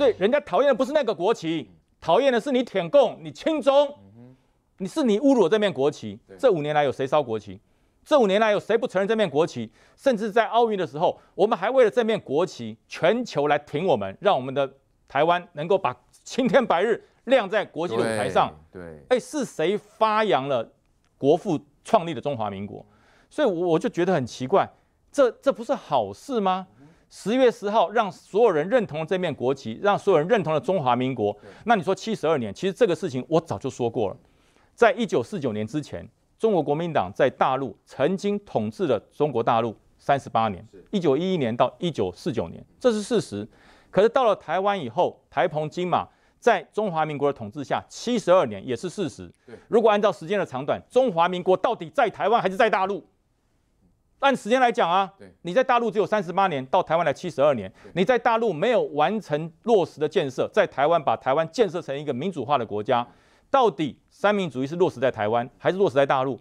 所以人家讨厌的不是那个国旗，讨厌的是你舔共、你亲中，你是你侮辱这面国旗。这五年来有谁烧国旗？这五年来有谁不承认这面国旗？甚至在奥运的时候，我们还为了这面国旗，全球来挺我们，让我们的台湾能够把青天白日亮在国际舞台上。对，哎，是谁发扬了国父创立的中华民国？所以我就觉得很奇怪，这这不是好事吗？十月十号，让所有人认同这面国旗，让所有人认同了中华民国。那你说七十二年，其实这个事情我早就说过了。在一九四九年之前，中国国民党在大陆曾经统治了中国大陆三十八年，一九一一年到一九四九年，这是事实。可是到了台湾以后，台澎金马在中华民国的统治下七十二年也是事实。如果按照时间的长短，中华民国到底在台湾还是在大陆？按时间来讲啊，你在大陆只有三十八年，到台湾来七十二年。你在大陆没有完成落实的建设，在台湾把台湾建设成一个民主化的国家，到底三民主义是落实在台湾，还是落实在大陆？